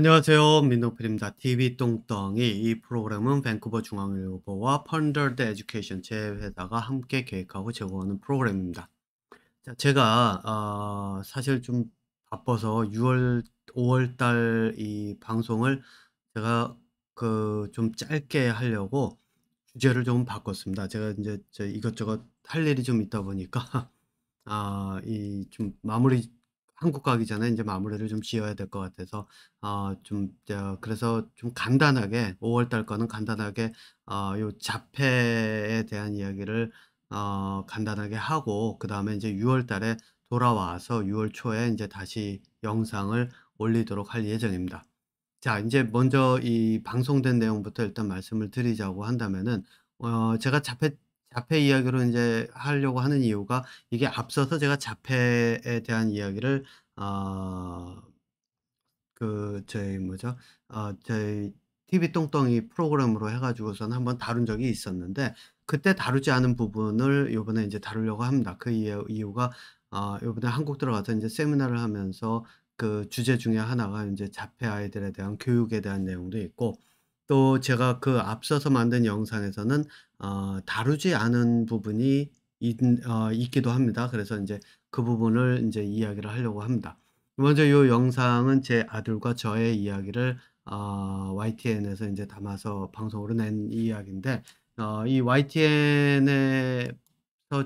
안녕하세요. 민노필입니다. TV 똥덩이 이 프로그램은 밴쿠버 중앙일보와 펀더드 에듀케이션 제 회사가 함께 계획하고 제공하는 프로그램입니다. 자, 제가 어, 사실 좀 바빠서 6월 5월 달 이 방송을 제가 그 좀 짧게 하려고 주제를 좀 바꿨습니다. 제가 이제 이것저것 할 일이 좀 있다 보니까 아, 이 좀 마무리 한국 가기 전에 이제 마무리를 좀 지어야 될 것 같아서 어좀 그래서 좀 간단하게 5월 달 거는 간단하게 어요 자폐에 대한 이야기를 어 간단하게 하고 그 다음에 이제 6월 달에 돌아와서 6월 초에 이제 다시 영상을 올리도록 할 예정입니다. 자 이제 먼저 이 방송된 내용부터 일단 말씀을 드리자고 한다면은 어 제가 자폐 자폐 이야기로 이제 하려고 하는 이유가 이게 앞서서 제가 자폐에 대한 이야기를 어그 저희 뭐죠 어 저희 TV 똥똥이 프로그램으로 해가지고선 한번 다룬 적이 있었는데 그때 다루지 않은 부분을 요번에 이제 다루려고 합니다. 그 이유가 어 요번에 한국 들어가서 이제 세미나를 하면서 그 주제 중에 하나가 이제 자폐 아이들에 대한 교육에 대한 내용도 있고 또 제가 그 앞서서 만든 영상에서는 어, 다루지 않은 부분이 있, 어, 기도 합니다. 그래서 이제 그 부분을 이제 이야기를 하려고 합니다. 먼저 이 영상은 제 아들과 저의 이야기를 어, YTN에서 이제 담아서 방송으로 낸 이야기인데 어, 이 YTN에서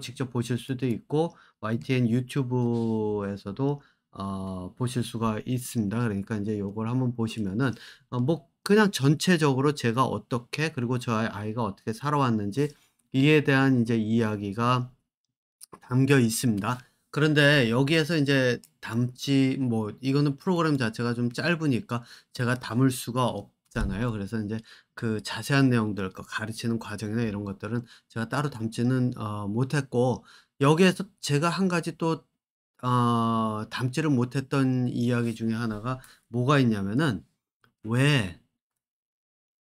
직접 보실 수도 있고 YTN 유튜브에서도 어, 보실 수가 있습니다. 그러니까 이제 요걸 한번 보시면은 어, 뭐 그냥 전체적으로 제가 어떻게 그리고 저 아이가 어떻게 살아왔는지 이에 대한 이제 이야기가 담겨 있습니다. 그런데 여기에서 이제 담지 뭐 이거는 프로그램 자체가 좀 짧으니까 제가 담을 수가 없잖아요. 그래서 이제 그 자세한 내용들 그 가르치는 과정이나 이런 것들은 제가 따로 담지는 어, 못했고 여기에서 제가 한 가지 또 어, 담지를 못했던 이야기 중에 하나가 뭐가 있냐면은 왜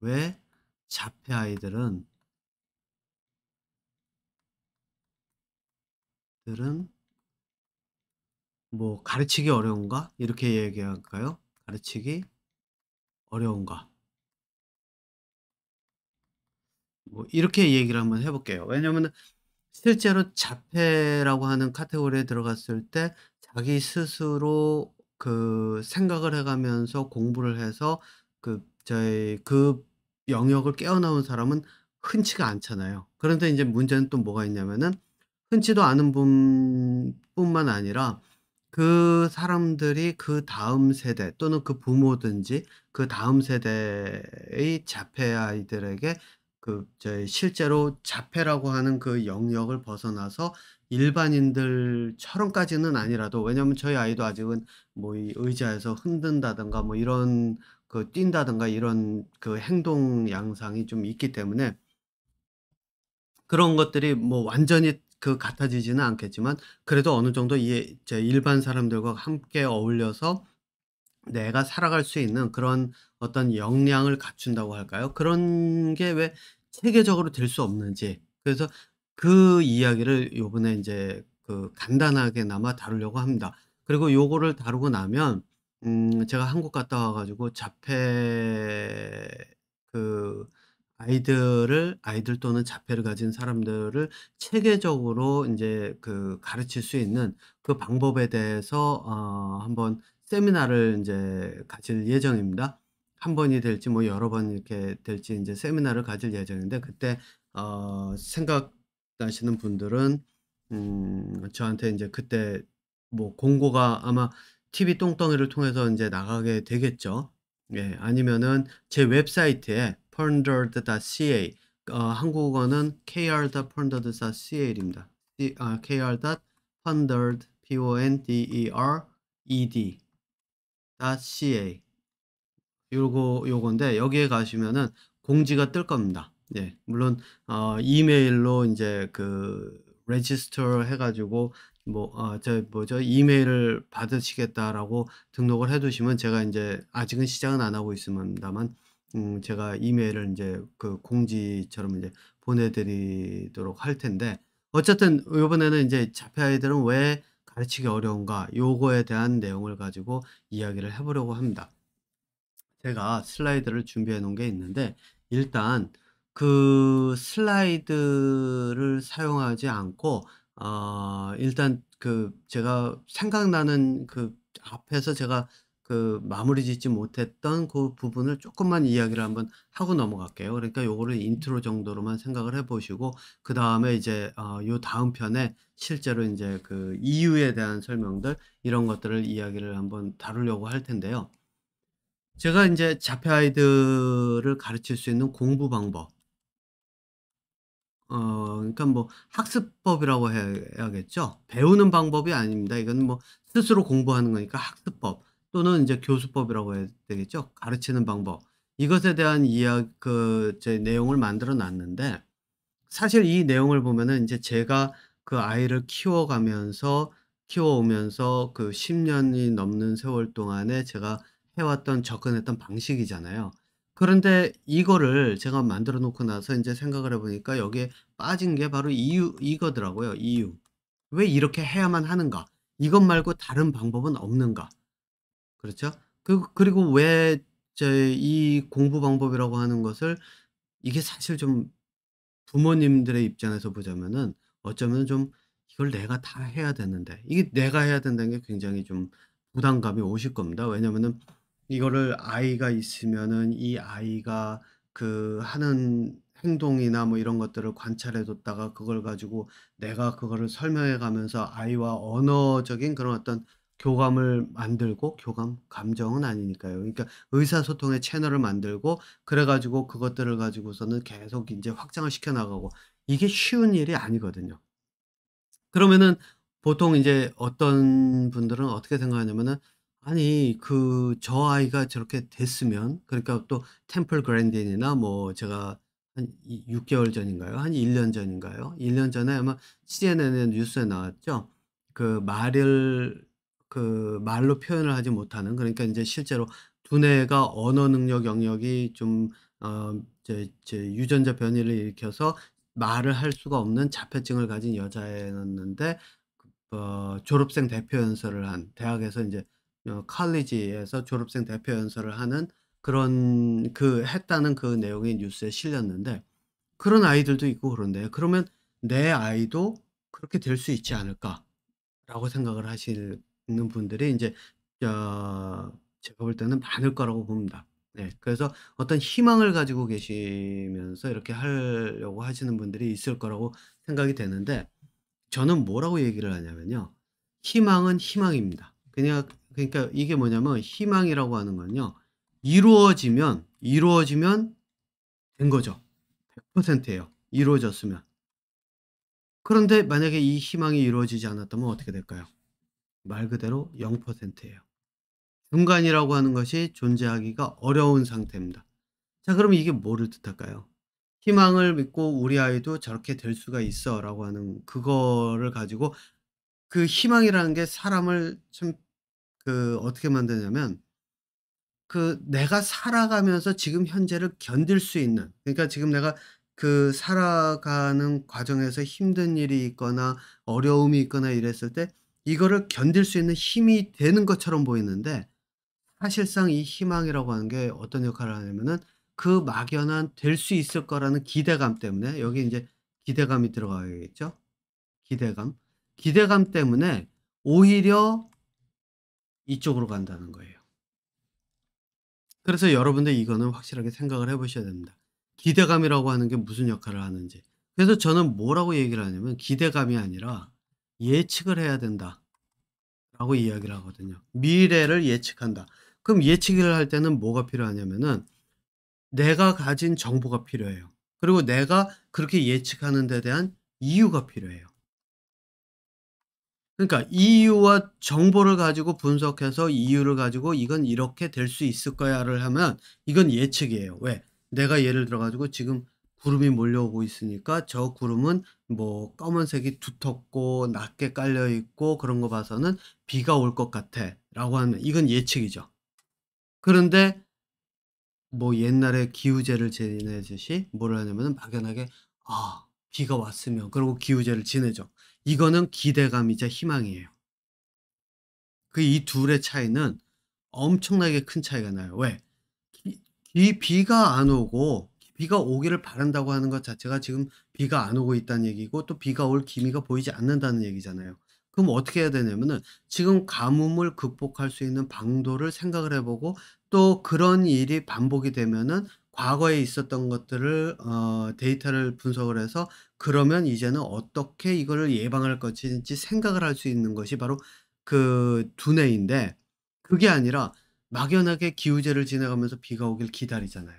왜 자폐 아이들은 들은 뭐 가르치기 어려운가? 이렇게 얘기할까요? 가르치기 어려운가? 뭐 이렇게 얘기를 한번 해볼게요. 왜냐면 실제로 자폐라고 하는 카테고리에 들어갔을 때 자기 스스로 그 생각을 해가면서 공부를 해서 그 저희 그 영역을 깨어나온 사람은 흔치가 않잖아요. 그런데 이제 문제는 또 뭐가 있냐면은 흔치도 않은 분뿐만 아니라 그 사람들이 그 다음 세대 또는 그 부모든지 그 다음 세대의 자폐 아이들에게 그저 실제로 자폐라고 하는 그 영역을 벗어나서 일반인들처럼까지는 아니라도 왜냐하면 저희 아이도 아직은 뭐 의자에서 흔든다든가 뭐 이런 그 뛴다든가 이런 그 행동 양상이 좀 있기 때문에 그런 것들이 뭐 완전히 그 같아지지는 않겠지만 그래도 어느 정도 이제 일반 사람들과 함께 어울려서 내가 살아갈 수 있는 그런 어떤 역량을 갖춘다고 할까요? 그런 게 왜 체계적으로 될 수 없는지 그래서 그 이야기를 요번에 이제 그 간단하게나마 다루려고 합니다. 그리고 요거를 다루고 나면 음, 제가 한국 갔다 와가지고 자폐 그 아이들을 아이들 또는 자폐를 가진 사람들을 체계적으로 이제 그 가르칠 수 있는 그 방법에 대해서 어, 한번 세미나를 이제 가질 예정입니다. 한 번이 될지 뭐 여러 번 이렇게 될지 이제 세미나를 가질 예정인데 그때 어, 생각나시는 분들은 음, 저한테 이제 그때 뭐 공고가 아마 TV 똥덩이를 통해서 이제 나가게 되겠죠. 예, 아니면은 제 웹사이트에 p o n d e r c a 어, 한국어는 k r p o n d e r c a 입니다 아, k r p o n d e r p o n d e r e d .ca 요거 요건데 여기에 가시면은 공지가 뜰 겁니다. 예, 물론 어, 이메일로 이제 그 레지스터 해가지고 뭐, 아, 저, 뭐죠, 이메일을 받으시겠다라고 등록을 해 두시면 제가 이제 아직은 시작은 안 하고 있습니다만, 음, 제가 이메일을 이제 그 공지처럼 이제 보내드리도록 할 텐데, 어쨌든 이번에는 이제 자폐 아이들은 왜 가르치기 어려운가, 요거에 대한 내용을 가지고 이야기를 해보려고 합니다. 제가 슬라이드를 준비해 놓은 게 있는데, 일단 그 슬라이드를 사용하지 않고 아, 일단 그 제가 생각나는 그 앞에서 제가 그 마무리 짓지 못했던 그 부분을 조금만 이야기를 한번 하고 넘어갈게요. 그러니까 요거를 인트로 정도로만 생각을 해보시고, 그 다음에 이제, 어, 요 다음 편에 실제로 이제 그 이유에 대한 설명들, 이런 것들을 이야기를 한번 다루려고 할 텐데요. 제가 이제 자폐 아이들을 가르칠 수 있는 공부 방법, 어, 그러니까 뭐 학습법이라고 해야겠죠. 배우는 방법이 아닙니다. 이건 뭐 스스로 공부하는 거니까 학습법 또는 이제 교수법이라고 해야 되겠죠. 가르치는 방법. 이것에 대한 이야 기 그 그제 내용을 만들어 놨는데 사실 이 내용을 보면은 이제 제가 그 아이를 키워가면서 키워오면서 그 10년이 넘는 세월 동안에 제가 해왔던 접근했던 방식이잖아요. 그런데 이거를 제가 만들어 놓고 나서 이제 생각을 해보니까 여기에 빠진 게 바로 이유, 이거더라고요. 이유. 왜 이렇게 해야만 하는가? 이것 말고 다른 방법은 없는가? 그렇죠? 그, 그리고 왜 저 이 공부 방법이라고 하는 것을 이게 사실 좀 부모님들의 입장에서 보자면은 어쩌면 좀 이걸 내가 다 해야 되는데 이게 내가 해야 된다는 게 굉장히 좀 부담감이 오실 겁니다. 왜냐면은 이거를 아이가 있으면은 이 아이가 그 하는 행동이나 뭐 이런 것들을 관찰해 뒀다가 그걸 가지고 내가 그거를 설명해 가면서 아이와 언어적인 그런 어떤 교감을 만들고 교감 감정은 아니니까요. 그러니까 의사소통의 채널을 만들고 그래 가지고 그것들을 가지고서는 계속 이제 확장을 시켜 나가고 이게 쉬운 일이 아니거든요. 그러면은 보통 이제 어떤 분들은 어떻게 생각하냐면은 아니 그 저 아이가 저렇게 됐으면 그러니까 또 템플 그랜딘이나 뭐 제가 한 6개월 전인가요? 한 1년 전인가요? 1년 전에 아마 CNN의 뉴스에 나왔죠. 그 말을 그 말로 표현을 하지 못하는 그러니까 이제 실제로 두뇌가 언어 능력 영역이 좀 어, 제, 제 유전자 변이를 일으켜서 말을 할 수가 없는 자폐증을 가진 여자애였는데 그, 어, 졸업생 대표 연설을 한 대학에서 이제 어, 칼리지에서 졸업생 대표 연설을 하는 그런 그 했다는 그 내용이 뉴스에 실렸는데 그런 아이들도 있고 그런데 그러면 내 아이도 그렇게 될 수 있지 않을까라고 생각을 하시는 분들이 이제 어, 제가 볼 때는 많을 거라고 봅니다. 네, 그래서 어떤 희망을 가지고 계시면서 이렇게 하려고 하시는 분들이 있을 거라고 생각이 되는데 저는 뭐라고 얘기를 하냐면요. 희망은 희망입니다. 그냥 그러니까 이게 뭐냐면 희망이라고 하는 건요. 이루어지면 이루어지면 된 거죠. 100%예요. 이루어졌으면. 그런데 만약에 이 희망이 이루어지지 않았다면 어떻게 될까요? 말 그대로 0%예요. 중간이라고 하는 것이 존재하기가 어려운 상태입니다. 자, 그럼 이게 뭐를 뜻할까요? 희망을 믿고 우리 아이도 저렇게 될 수가 있어 라고 하는 그거를 가지고 그 희망이라는 게 사람을 참그 어떻게 만드냐면 그 내가 살아가면서 지금 현재를 견딜 수 있는 그러니까 지금 내가 그 살아가는 과정에서 힘든 일이 있거나 어려움이 있거나 이랬을 때 이거를 견딜 수 있는 힘이 되는 것처럼 보이는데 사실상 이 희망이라고 하는 게 어떤 역할을 하냐면은 그 막연한 될 수 있을 거라는 기대감 때문에 여기 이제 기대감이 들어가겠죠. 야 기대감. 기대감 때문에 오히려 이쪽으로 간다는 거예요. 그래서 여러분들 이거는 확실하게 생각을 해보셔야 됩니다. 기대감이라고 하는 게 무슨 역할을 하는지. 그래서 저는 뭐라고 얘기를 하냐면 기대감이 아니라 예측을 해야 된다. 라고 이야기를 하거든요. 미래를 예측한다. 그럼 예측을 할 때는 뭐가 필요하냐면은 내가 가진 정보가 필요해요. 그리고 내가 그렇게 예측하는 데 대한 이유가 필요해요. 그러니까 이유와 정보를 가지고 분석해서 이유를 가지고 이건 이렇게 될 수 있을 거야를 하면 이건 예측이에요. 왜? 내가 예를 들어 가지고 지금 구름이 몰려오고 있으니까 저 구름은 뭐 검은색이 두텁고 낮게 깔려 있고 그런 거 봐서는 비가 올 것 같아 라고 하면 이건 예측이죠. 그런데 뭐 옛날에 기우제를 지내듯이 뭐를 하냐면 막연하게 아 비가 왔으면 그리고 기우제를 지내죠. 이거는 기대감이자 희망이에요. 그 이 둘의 차이는 엄청나게 큰 차이가 나요. 왜? 이 비가 안 오고 비가 오기를 바란다고 하는 것 자체가 지금 비가 안 오고 있다는 얘기고 또 비가 올 기미가 보이지 않는다는 얘기잖아요. 그럼 어떻게 해야 되냐면은 지금 가뭄을 극복할 수 있는 방도를 생각을 해보고 또 그런 일이 반복이 되면은 과거에 있었던 것들을 어, 데이터를 분석을 해서 그러면 이제는 어떻게 이거를 예방할 것인지 생각을 할 수 있는 것이 바로 그 두뇌인데 그게 아니라 막연하게 기우제를 지나가면서 비가 오길 기다리잖아요.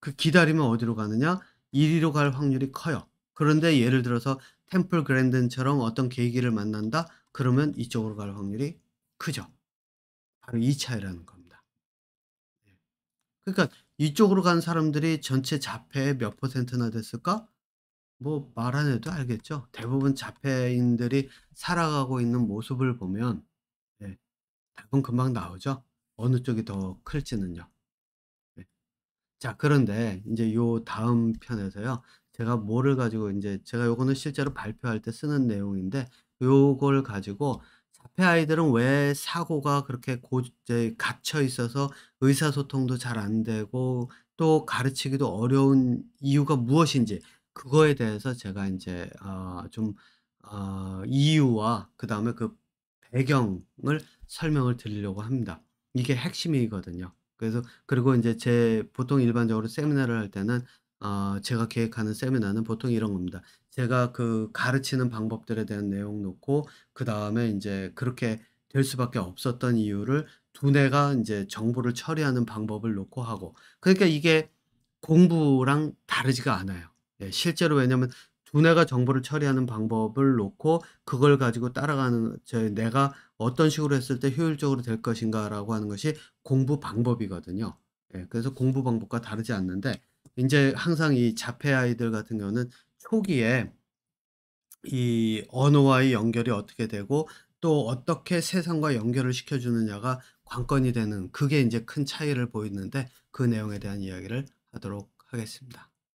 그 기다리면 어디로 가느냐? 이리로 갈 확률이 커요. 그런데 예를 들어서 템플 그랜든처럼 어떤 계기를 만난다? 그러면 이쪽으로 갈 확률이 크죠. 바로 이 차이라는 거. 그러니까 이쪽으로 간 사람들이 전체 자폐의 몇 퍼센트나 됐을까? 뭐 말 안 해도 알겠죠. 대부분 자폐인들이 살아가고 있는 모습을 보면 네, 답은 금방 나오죠. 어느 쪽이 더 클지는요. 네. 자 그런데 이제 요 다음 편에서요. 제가 뭐를 가지고 이제 제가 요거는 실제로 발표할 때 쓰는 내용인데 요걸 가지고 자폐 아이들은 왜 사고가 그렇게 고, 이제 갇혀 있어서 의사소통도 잘 안 되고 또 가르치기도 어려운 이유가 무엇인지 그거에 대해서 제가 이제 어, 좀 어, 이유와 그 다음에 그 배경을 설명을 드리려고 합니다. 이게 핵심이거든요. 그래서 그리고 이제 제 보통 일반적으로 세미나를 할 때는 어, 제가 계획하는 세미나는 보통 이런 겁니다. 제가 그 가르치는 방법들에 대한 내용 놓고 그 다음에 이제 그렇게 될 수밖에 없었던 이유를 두뇌가 이제 정보를 처리하는 방법을 놓고 하고 그러니까 이게 공부랑 다르지가 않아요. 예, 실제로 왜냐면 하 두뇌가 정보를 처리하는 방법을 놓고 그걸 가지고 따라가는 저 내가 어떤 식으로 했을 때 효율적으로 될 것인가라고 하는 것이 공부 방법이거든요. 예, 그래서 공부 방법과 다르지 않는데 이제 항상 이 자폐 아이들 같은 경우는 초기에 이 언어와의 연결이 어떻게 되고 또 어떻게 세상과 연결을 시켜주느냐가 관건이 되는 그게 이제 큰 차이를 보이는데 그 내용에 대한 이야기를 하도록 하겠습니다.